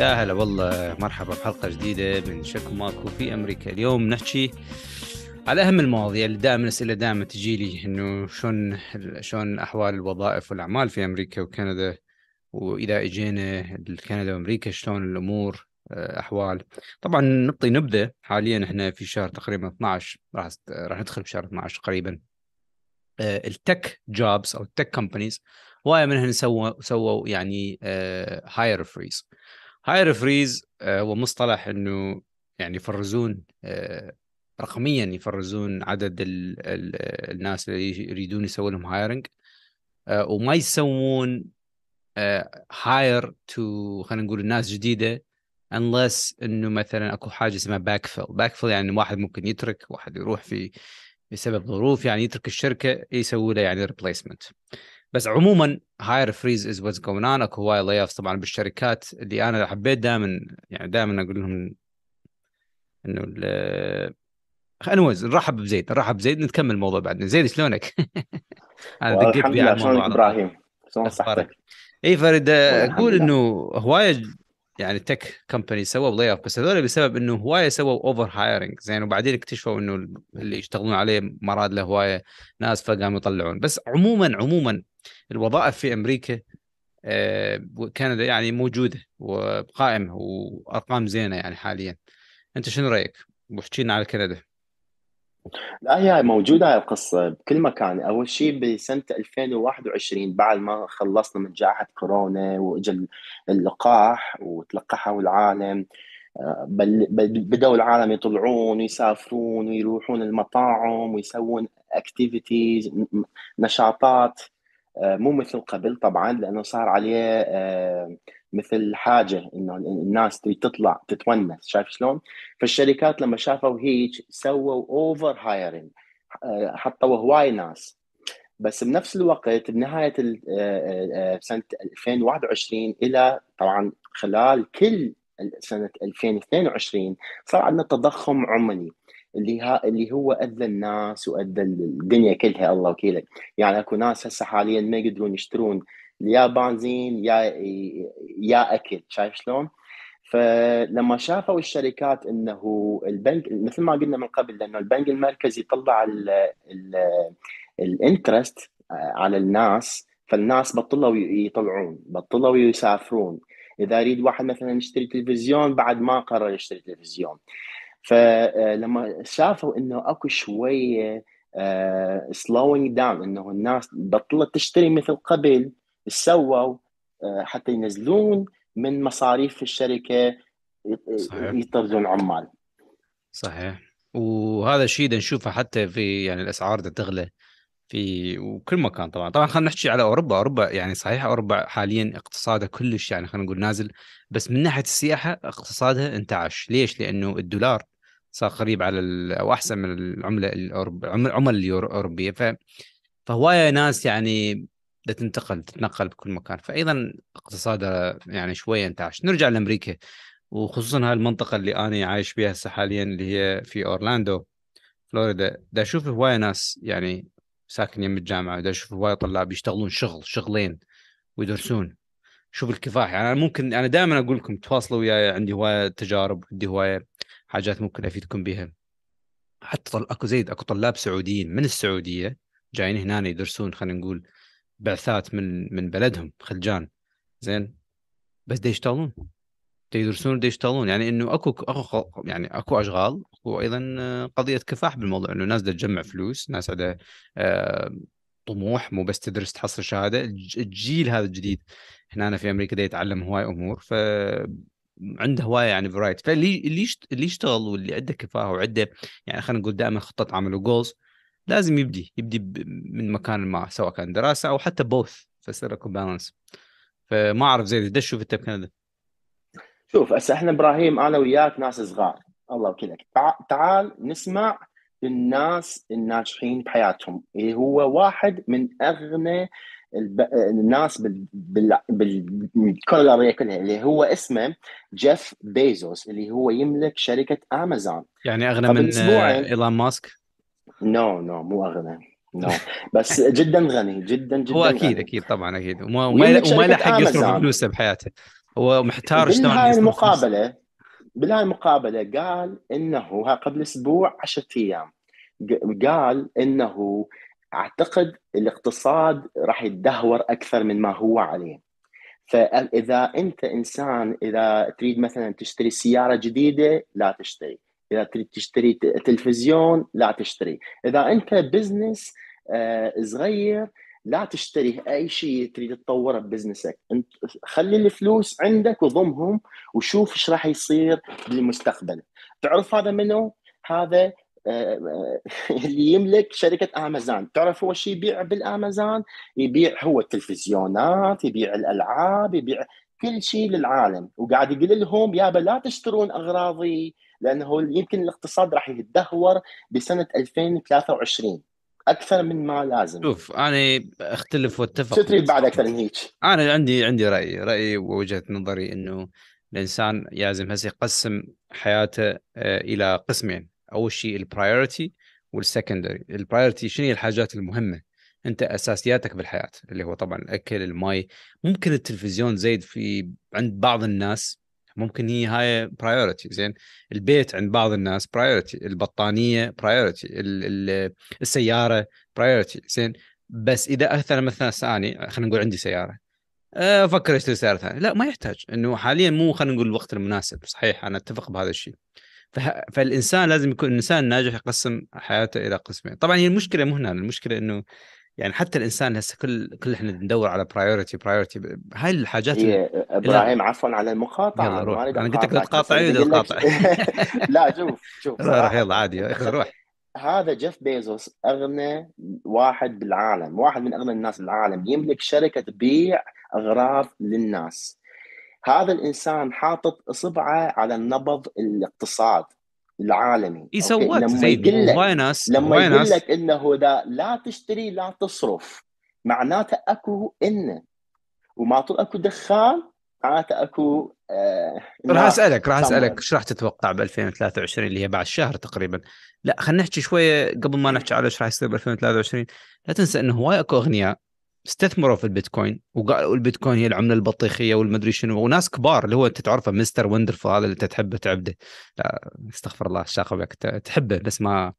يا هلا والله مرحبا بحلقه جديده من شك ماكو في امريكا اليوم نحكي على اهم المواضيع اللي دائما اسئله دائما تجي لي انه شلون شلون احوال الوظائف والاعمال في امريكا وكندا واذا اجينا كندا وامريكا شلون الامور آه، احوال طبعا نبطي نبذه حاليا احنا في شهر تقريبا 12 راح راح ندخل بشهر 12 قريبا التك جوبز او التك كومبانيز هوايه منهم سووا سووا يعني هاير آه، فريز هاي فريز هو مصطلح انه يعني يفرزون آه، رقميا يفرزون عدد الـ الـ الناس اللي يريدون يسوون لهم هايرنج آه، وما يسوون هاير آه، تو خلينا نقول الناس جديده unless انه مثلا اكو حاجه اسمها باك فيل باك فيل يعني واحد ممكن يترك واحد يروح في بسبب ظروف يعني يترك الشركه يسوي له يعني ريبليسمنت بس عموما هاير فريز از واتس جوين اون اكو هواي لاي اوف طبعا بالشركات اللي انا حبيت دائما يعني دائما اقول لهم انه انوز نرحب بزيد نرحب بزيد نكمل الموضوع بعدين زيد شلونك؟ انا دقيت الحمد لله شلونك ابراهيم؟ شلون صحتك؟ اي إيه، فريد اقول انه هوايه يعني تك كمباني سووا بلاي اوف بس هذول بسبب انه هوايه سووا اوفر هايرنج زين وبعدين اكتشفوا انه اللي يشتغلون عليه مراد له هوايه ناس فقاموا يطلعون بس عموما عموما الوظائف في امريكا آه، وكندا يعني موجوده وقائمه وارقام زينه يعني حاليا انت شنو رايك؟ واحكي على كندا. لا هي موجودة هاي القصة بكل مكان أول شيء بسنة 2021 بعد ما خلصنا من جائحة كورونا وإجا اللقاح وتلقحوا العالم آه، بل بدأوا العالم يطلعون ويسافرون ويروحون المطاعم ويسوون اكتيفيتيز نشاطات آه، مو مثل قبل طبعا لانه صار عليه آه، مثل حاجه انه الناس تريد تطلع تتونس شايف شلون؟ فالشركات لما شافوا هيك سووا اوفر آه، هايرنج حطوا هواي ناس بس بنفس الوقت بنهايه سنه 2021 الى طبعا خلال كل سنه 2022 صار عندنا تضخم عملي اللي ها اللي هو اذى الناس واذى الدنيا كلها الله وكيلك يعني اكو ناس هسه حاليا ما يقدرون يشترون يا بنزين يا يا اكل شايف شلون؟ فلما شافوا الشركات انه البنك مثل ما قلنا من قبل لانه البنك المركزي طلع الانترست آه، على الناس فالناس بطلوا يطلعون بطلوا يسافرون اذا يريد واحد مثلا يشتري تلفزيون بعد ما قرر يشتري تلفزيون فلما شافوا انه اكو شويه سلوينج داون انه الناس بطلت تشتري مثل قبل سووا آه، حتى ينزلون من مصاريف الشركه آه، صحيح. يطردون عمال صحيح وهذا الشيء نشوفه حتى في يعني الاسعار تغلى في وكل مكان طبعا طبعا خلينا نحكي على اوروبا اوروبا يعني صحيح اوروبا حاليا اقتصادها كلش يعني خلينا نقول نازل بس من ناحيه السياحه اقتصادها انتعش ليش لانه الدولار صار قريب على ال... او احسن من العمله الأوروب... العمل الاوروبيه ف فهوايه ناس يعني تنتقل تتنقل بكل مكان فايضا اقتصادها يعني شويه انتعش نرجع لامريكا وخصوصا هاي المنطقه اللي انا عايش بها هسه حاليا اللي هي في اورلاندو فلوريدا دا اشوف هوايه ناس يعني ساكن يم الجامعه دا اشوف هوايه طلاب يشتغلون شغل شغلين ويدرسون شوف الكفاح يعني انا ممكن انا دائما اقول لكم تواصلوا وياي عندي هوايه تجارب عندي هوايه حاجات ممكن افيدكم بها حتى اكو زيد اكو طلاب سعوديين من السعوديه جايين هنا يدرسون خلينا نقول بعثات من من بلدهم خلجان زين بس دي يشتغلون يدرسون دي يشتغلون يعني انه اكو اكو يعني اكو اشغال وايضا آه، قضيه كفاح بالموضوع انه ناس تجمع فلوس ناس عندها آه، طموح مو بس تدرس تحصل شهاده الجيل هذا الجديد هنا في امريكا دا يتعلم هواي امور ف عنده هوايه يعني فرايت فاللي اللي اللي يشتغل واللي عنده كفاءه وعنده يعني خلينا نقول دائما خطه عمل وجولز لازم يبدي يبدي من مكان ما سواء كان دراسه او حتى بوث فيصير اكو بالانس فما اعرف زين ده شوف انت بكندا شوف هسه احنا ابراهيم انا وياك ناس صغار الله وكيلك تعال نسمع الناس الناجحين بحياتهم اللي هو واحد من اغنى الناس الارضيه كلها اللي هو اسمه جيف بيزوس اللي هو يملك شركه امازون يعني اغنى من ايلون ماسك؟ نو no, نو no, مو اغنى نو no. بس جدا غني جدا جدا هو اكيد غني. اكيد طبعا اكيد وما وما لحق يصرف فلوسه بحياته هو محتار شلون بهاي المقابله بهاي المقابله قال انه قبل اسبوع 10 ايام قال انه اعتقد الاقتصاد راح يتدهور اكثر من ما هو عليه فاذا انت انسان اذا تريد مثلا تشتري سياره جديده لا تشتري اذا تريد تشتري تلفزيون لا تشتري اذا انت بزنس آه، صغير لا تشتري اي شيء تريد تطوره ببزنسك انت خلي الفلوس عندك وضمهم وشوف ايش راح يصير بالمستقبل تعرف هذا منو هذا آه، آه، اللي يملك شركه امازون تعرف هو شو يبيع بالامازون يبيع هو التلفزيونات يبيع الالعاب يبيع كل شيء للعالم وقاعد يقول لهم يابا لا تشترون اغراضي لانه يمكن الاقتصاد راح يتدهور بسنه 2023 اكثر من ما لازم شوف انا اختلف واتفق شو تريد بعد اكثر من هيك؟ انا عندي عندي راي رايي ووجهه نظري انه الانسان لازم هسه يقسم حياته آه، الى قسمين اول شيء البرايورتي والسكندري البرايورتي شنو هي الحاجات المهمه انت اساسياتك بالحياه اللي هو طبعا الاكل الماي ممكن التلفزيون زيد في عند بعض الناس ممكن هي هاي برايورتي زين البيت عند بعض الناس برايورتي البطانيه برايورتي السياره برايورتي زين بس اذا اثر مثلا ثاني خلينا نقول عندي سياره آه، افكر اشتري سياره ثانيه لا ما يحتاج انه حاليا مو خلينا نقول الوقت المناسب صحيح انا اتفق بهذا الشيء فالانسان لازم يكون انسان ناجح يقسم حياته الى قسمين طبعا هي المشكله مو هنا المشكله انه يعني حتى الانسان هسه كل كل احنا ندور على برايورتي برايورتي هاي الحاجات إيه، ابراهيم عفوا على المقاطعه انا قلت لك لا تقاطعي ولا لا شوف شوف روح يلا عادي روح هذا جيف بيزوس اغنى واحد بالعالم واحد من اغنى الناس بالعالم يملك شركه تبيع اغراض للناس هذا الانسان حاطط اصبعه على النبض الاقتصاد العالمي اي لما يقول لك ناس لما يقول لك انه ذا لا تشتري لا تصرف معناته اكو ان وما اكو دخان معناته اكو آه راح اسالك راح اسالك ايش راح تتوقع ب 2023 اللي هي بعد شهر تقريبا لا خلينا نحكي شويه قبل ما نحكي على ايش راح يصير ب 2023 لا تنسى انه هواي اكو اغنياء استثمروا في البيتكوين وقالوا البيتكوين هي العمله البطيخيه والمدري شنو وناس كبار اللي هو انت تعرفه مستر وندرفول هذا اللي انت تحبه تعبده لا استغفر الله الشاقه بك تحبه بس ما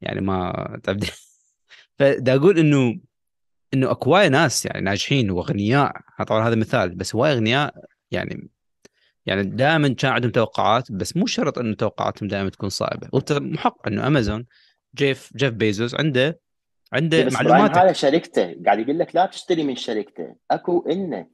يعني ما تعبده فدا اقول انه انه اكواي ناس يعني ناجحين واغنياء طبعا هذا مثال بس هواي اغنياء يعني يعني دائما كان عندهم توقعات بس مو شرط انه توقعاتهم دائما تكون صعبه وانت انه امازون جيف جيف بيزوس عنده عنده إيه، معلومات هذا شركته قاعد يقول لك لا تشتري من شركته اكو انه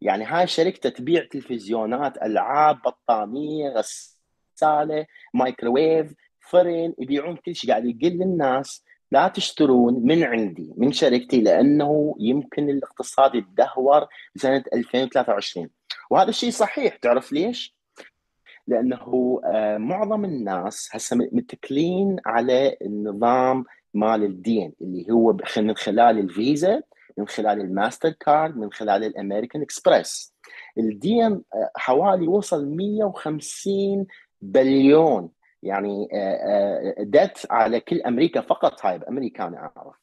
يعني هاي شركته تبيع تلفزيونات العاب بطانيه غساله مايكروويف فرن يبيعون كل شيء قاعد يقول للناس لا تشترون من عندي من شركتي لانه يمكن الاقتصاد يتدهور سنه 2023 وهذا الشيء صحيح تعرف ليش؟ لانه آه، معظم الناس هسه متكلين على النظام مال الدين اللي هو من خلال الفيزا من خلال الماستر كارد من خلال الامريكان اكسبرس الدين آه، حوالي وصل 150 بليون يعني آه، آه، دت على كل امريكا فقط هاي بامريكا انا اعرف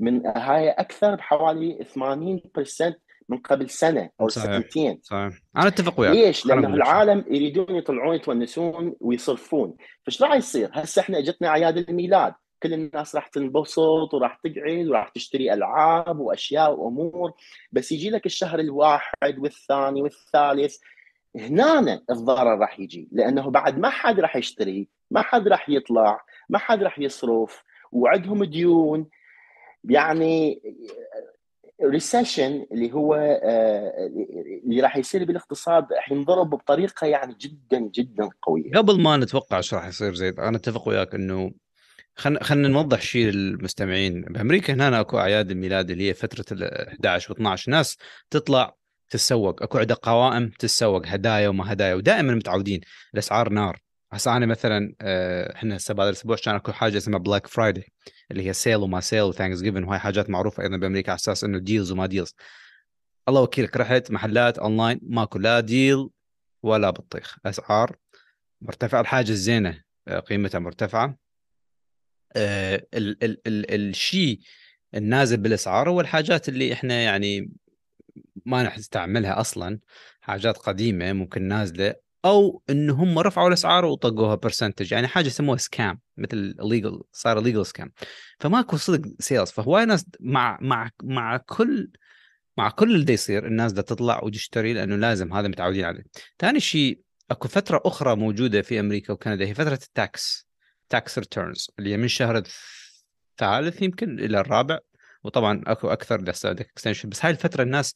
من هاي اكثر بحوالي 80% من قبل سنه او صحيح. سنتين صحيح انا اتفق وياك ليش؟ لان العالم يريدون يطلعون يتونسون ويصرفون فايش راح يصير؟ هسه احنا اجتنا اعياد الميلاد كل الناس راح تنبسط وراح تقعد وراح تشتري العاب واشياء وامور بس يجي لك الشهر الواحد والثاني والثالث هنا الضرر راح يجي لانه بعد ما حد راح يشتري ما حد راح يطلع ما حد راح يصرف وعندهم ديون يعني ريسيشن اللي هو آه، اللي راح يصير بالاقتصاد راح ينضرب بطريقه يعني جدا جدا قويه قبل ما نتوقع ايش راح يصير زيد انا اتفق وياك انه خلنا خلنا نوضح شيء للمستمعين بامريكا هنا اكو اعياد الميلاد اللي هي فتره ال 11 و12 ناس تطلع تتسوق اكو عندها قوائم تتسوق هدايا وما هدايا ودائما متعودين الاسعار نار هسه انا مثلا آه، احنا هسه بهذا الاسبوع كان اكو حاجه اسمها بلاك فرايداي اللي هي سيل وما سيل وثانكس جيفن وهي حاجات معروفه ايضا بامريكا على اساس انه ديلز وما ديلز الله وكيلك رحت محلات اونلاين ماكو لا ديل ولا بطيخ اسعار مرتفعه الحاجه الزينه آه، قيمتها مرتفعه آه، ال الشيء النازل بالاسعار هو الحاجات اللي احنا يعني ما نستعملها اصلا حاجات قديمه ممكن نازله او ان هم رفعوا الاسعار وطقوها برسنتج يعني حاجه سموها سكام مثل ليجل صار ليجل سكام فماكو صدق سيلز فهواي ناس مع مع مع كل مع كل اللي يصير الناس بدها تطلع وتشتري لانه لازم هذا متعودين عليه. ثاني شيء اكو فتره اخرى موجوده في امريكا وكندا هي فتره التاكس تاكس ريتيرنز اللي من شهر الثالث يمكن الى الرابع وطبعا اكو اكثر لسه اكستنشن بس هاي الفتره الناس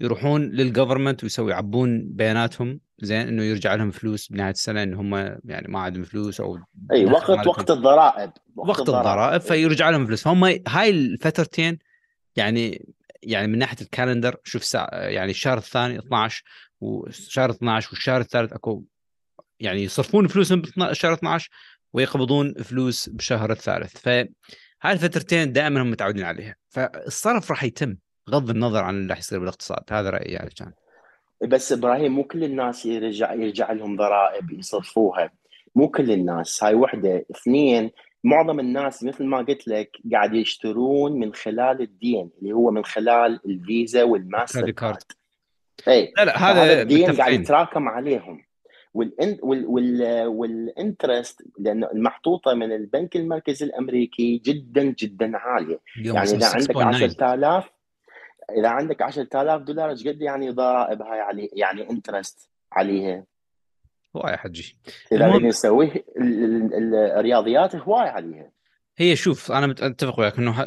يروحون للجفرمنت ويسوي يعبون بياناتهم زين انه يرجع لهم فلوس بنهايه السنه ان هم يعني ما عندهم فلوس او اي وقت وقت الضرائب وقت, وقت الضرائب, الضرائب فيرجع لهم فلوس هم هاي الفترتين يعني يعني من ناحيه الكالندر شوف ساعة يعني الشهر الثاني 12 وشهر 12 والشهر الثالث اكو يعني يصرفون فلوسهم بشهر 12 ويقبضون فلوس بشهر الثالث فهاي الفترتين دائما هم متعودين عليها فالصرف راح يتم بغض النظر عن اللي راح يصير بالاقتصاد هذا رايي يعني كان بس ابراهيم مو كل الناس يرجع يرجع لهم ضرائب يصرفوها مو كل الناس هاي وحده اثنين معظم الناس مثل ما قلت لك قاعد يشترون من خلال الدين اللي هو من خلال الفيزا والماستر كارد اي لا لا هذا الدين قاعد يتراكم عليهم والانترست لان المحطوطه من البنك المركزي الامريكي جدا جدا عاليه يعني اذا عندك 10000 اذا عندك 10000 دولار ايش قد يعني ضرائب هاي علي يعني انترست عليها هواي حجي اذا المهم... نسوي الرياضيات هواي عليها هي شوف انا متفق وياك انه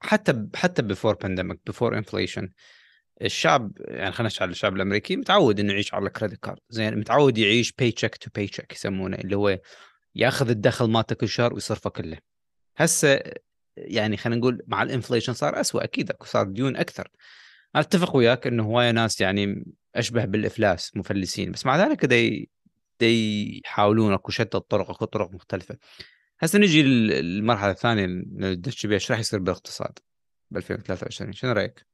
حتى حتى بفور بانديميك بفور انفليشن الشعب يعني خلينا على الشعب الامريكي متعود انه يعيش على الكريدت كارد زين متعود يعيش باي تشيك تو باي تشيك يسمونه اللي هو ياخذ الدخل مالته كل شهر ويصرفه كله هسه يعني خلينا نقول مع الانفليشن صار اسوء اكيد صار ديون اكثر انا اتفق وياك انه هوايه ناس يعني اشبه بالافلاس مفلسين بس مع ذلك دي دي يحاولون اكو شتى الطرق اكو طرق مختلفه هسه نجي للمرحله الثانيه ندش بها ايش راح يصير بالاقتصاد ب 2023 شنو رايك؟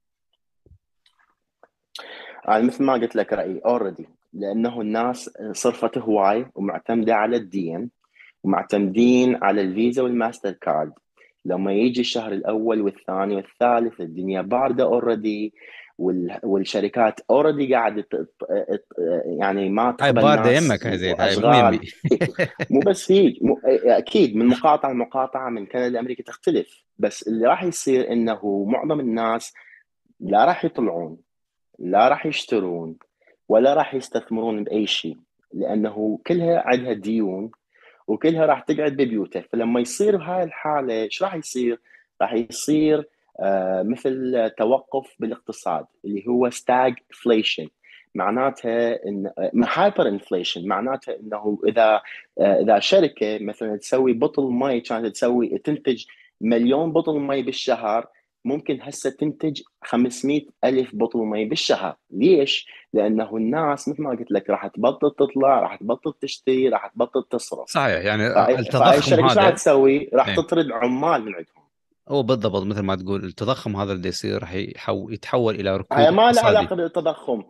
انا آه، مثل ما قلت لك رايي اوريدي لانه الناس صرفت هواي ومعتمده على الدي ام ومعتمدين على الفيزا والماستر كارد لما يجي الشهر الاول والثاني والثالث الدنيا بارده اوريدي والشركات اوريدي قاعده يعني ما تقبل هاي بارده يمك زين هاي مو بس هيك اكيد من مقاطعه لمقاطعه من كندا لامريكا تختلف بس اللي راح يصير انه معظم الناس لا راح يطلعون لا راح يشترون ولا راح يستثمرون باي شيء لانه كلها عندها ديون وكلها راح تقعد ببيوتها فلما يصير بهاي الحاله ايش راح يصير؟ راح يصير آه، مثل توقف بالاقتصاد اللي هو ستاج فليشن معناتها ان هايبر آه، انفليشن معناتها انه اذا آه، اذا شركه مثلا تسوي بطل مي كانت تسوي تنتج مليون بطل مي بالشهر ممكن هسه تنتج 500 ألف بطل مي بالشهر ليش؟ لأنه الناس مثل ما قلت لك راح تبطل تطلع راح تبطل تشتري راح تبطل تصرف صحيح يعني التضخم هذا شو راح تسوي؟ راح إيه. تطرد عمال من عندهم هو بالضبط مثل ما تقول التضخم هذا اللي يصير راح يتحول الى ركود آه، آه، ما له علاقه بالتضخم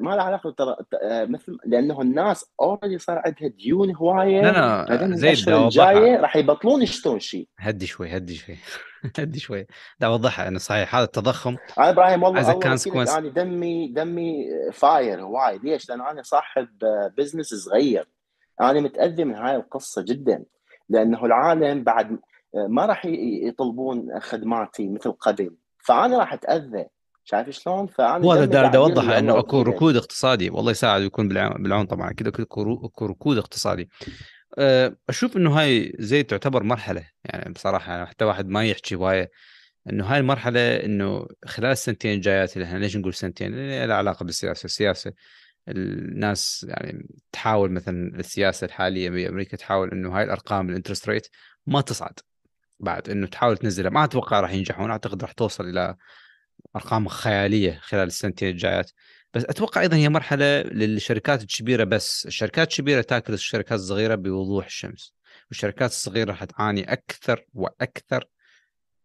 ما له علاقه بالتضخم مثل لانه الناس اوريدي صار عندها ديون هوايه لا لا آه، زي الجايه راح يبطلون يشترون شيء هدي شوي هدي شوي هدي شوي لا اوضحها انه صحيح هذا التضخم انا ابراهيم والله كونسكونس... انا دمي دمي فاير هواي ليش؟ لان انا صاحب بزنس صغير انا متاذي من هاي القصه جدا لانه العالم بعد آه، ما راح يطلبون خدماتي مثل قبل فانا راح اتاذى شايف شلون؟ فانا وهذا دار اوضح انه اكو ركود اقتصادي والله يساعد ويكون بالعون طبعا كذا اكو ركود اقتصادي آه، اشوف انه هاي زي تعتبر مرحله يعني بصراحه حتى واحد ما يحكي هوايه انه هاي المرحله انه خلال السنتين الجايات اللي احنا ليش نقول سنتين؟ لها علاقه بالسياسه، السياسه الناس يعني تحاول مثلا السياسه الحاليه بامريكا تحاول انه هاي الارقام الانترست ريت ما تصعد بعد انه تحاول تنزله ما اتوقع راح ينجحون اعتقد راح توصل الى ارقام خياليه خلال السنتين الجايات بس اتوقع ايضا هي مرحله للشركات الكبيره بس الشركات الكبيره تاكل الشركات الصغيره بوضوح الشمس والشركات الصغيره راح تعاني اكثر واكثر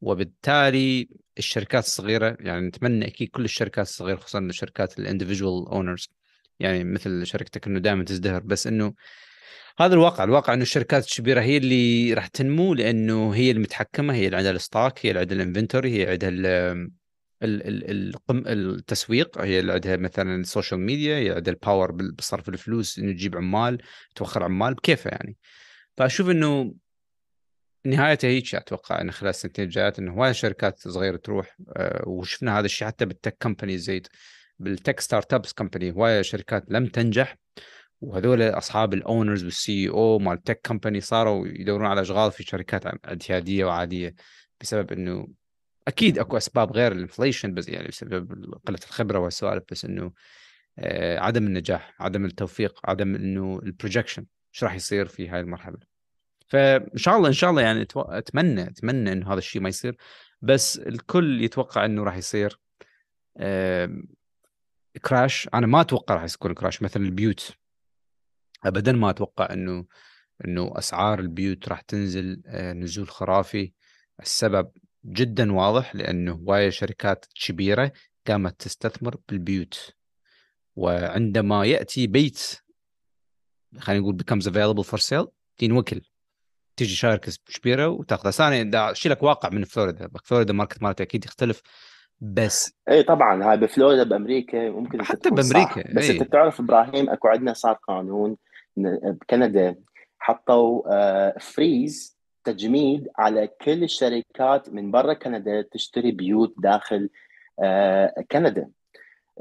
وبالتالي الشركات الصغيره يعني نتمنى اكيد كل الشركات الصغيره خصوصا الشركات الاندفجوال اونرز يعني مثل شركتك انه دائما تزدهر بس انه هذا الواقع الواقع انه الشركات الكبيره هي اللي راح تنمو لانه هي المتحكمه هي اللي عندها الستوك هي اللي عندها الانفنتوري هي اللي عندها التسويق هي اللي عندها مثلا السوشيال ميديا هي اللي عندها الباور بصرف الفلوس انه تجيب عمال توخر عمال بكيفها يعني فاشوف انه نهايته هيك اتوقع انه خلال السنتين الجايات انه هواي شركات صغيره تروح آه، وشفنا هذا الشيء حتى بالتك كمباني زيد بالتك ستارت ابس كمباني هواي شركات لم تنجح وهذول اصحاب الاونرز والسي او مال تك كمباني صاروا يدورون على اشغال في شركات اعتياديه وعاديه بسبب انه اكيد اكو اسباب غير الانفليشن بس يعني بسبب قله الخبره والسوالف بس انه آه عدم النجاح عدم التوفيق عدم انه البروجكشن ايش راح يصير في هاي المرحله فان شاء الله ان شاء الله يعني اتمنى اتمنى انه هذا الشيء ما يصير بس الكل يتوقع انه راح يصير آه كراش انا ما اتوقع راح يكون كراش مثلا البيوت ابدا ما اتوقع انه انه اسعار البيوت راح تنزل آه، نزول خرافي السبب جدا واضح لانه هوايه شركات كبيره قامت تستثمر بالبيوت وعندما ياتي بيت خلينا نقول becomes available for sale تنوكل تجي شركه كبيره وتاخذها ثاني دا لك واقع من فلوريدا فلوريدا ماركت مالته اكيد يختلف بس اي طبعا هاي بفلوريدا بامريكا ممكن حتى بامريكا صح. بس أي. انت بتعرف إيه. ابراهيم اكو عندنا صار قانون بكندا حطوا فريز آه، تجميد على كل الشركات من برا كندا تشتري بيوت داخل آه، كندا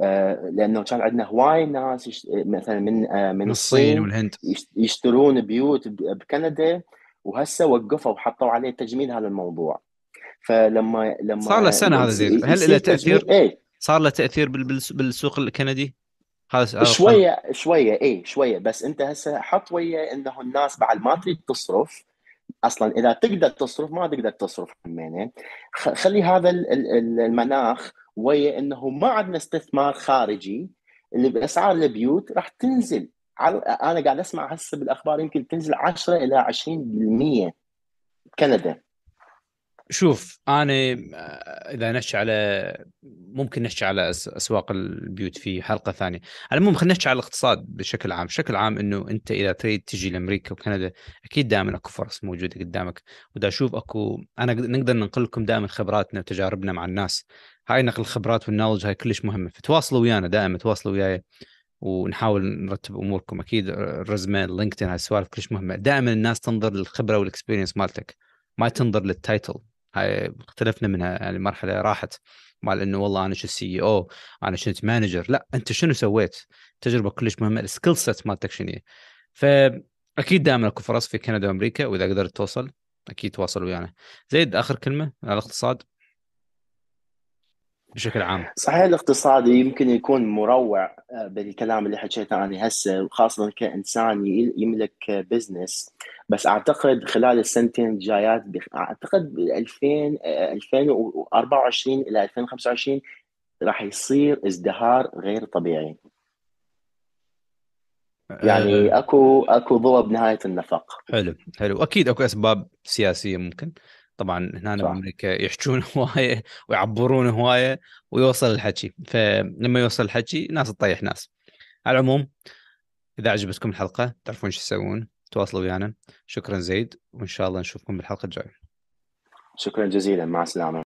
آه، لانه كان عندنا هواي ناس مثلا من من الصين والهند يشترون بيوت بكندا وهسه وقفوا وحطوا عليه تجميد هذا الموضوع فلما لما صار له سنه هذا زين هل له تاثير؟ ايه؟ صار له تاثير بالسوق الكندي؟ هذا شويه شويه اي شويه بس انت هسه حط ويا انه الناس بعد ما تريد تصرف اصلا اذا تقدر تصرف ما تقدر تصرف همينه خلي هذا المناخ ويا انه ما عندنا استثمار خارجي اللي باسعار البيوت راح تنزل انا قاعد اسمع هسه بالاخبار يمكن تنزل 10 الى 20% بكندا شوف انا آه، اذا نحكي على ممكن نحكي على اسواق البيوت في حلقه ثانيه، على المهم خلينا نحكي على الاقتصاد بشكل عام، بشكل عام انه انت اذا تريد تجي لامريكا وكندا اكيد دائما اكو فرص موجوده قدامك، ودا اشوف اكو انا نقدر ننقل لكم دائما خبراتنا وتجاربنا مع الناس، هاي نقل الخبرات والنولج هاي كلش مهمه، فتواصلوا ويانا دائما تواصلوا وياي ونحاول نرتب اموركم اكيد الرزمه اللينكدين هاي السوالف كلش مهمه، دائما الناس تنظر للخبره والاكسبيرينس مالتك ما تنظر للتايتل هاي اختلفنا منها يعني مرحله راحت مال انه والله انا شو السي او e انا شنت مانجر لا انت شنو سويت تجربه كلش مهمه السكيل سيت مالتك شنو فاكيد دائما اكو فرص في كندا وامريكا واذا قدرت توصل اكيد تواصل ويانا زيد اخر كلمه على الاقتصاد بشكل عام صحيح الاقتصادي يمكن يكون مروع آه، بالكلام اللي حكيته انا هسه وخاصه كانسان يملك بزنس بس اعتقد خلال السنتين الجايات اعتقد 2000 2024 آه، الى 2025 راح يصير ازدهار غير طبيعي آه، يعني اكو اكو ضوء بنهايه النفق حلو حلو اكيد اكو اسباب سياسيه ممكن طبعا هنا بامريكا يحجون هوايه ويعبرون هوايه ويوصل الحكي فلما يوصل الحكي ناس تطيح ناس على العموم اذا عجبتكم الحلقه تعرفون شو تسوون تواصلوا ويانا شكرا زيد وان شاء الله نشوفكم بالحلقه الجايه شكرا جزيلا مع السلامه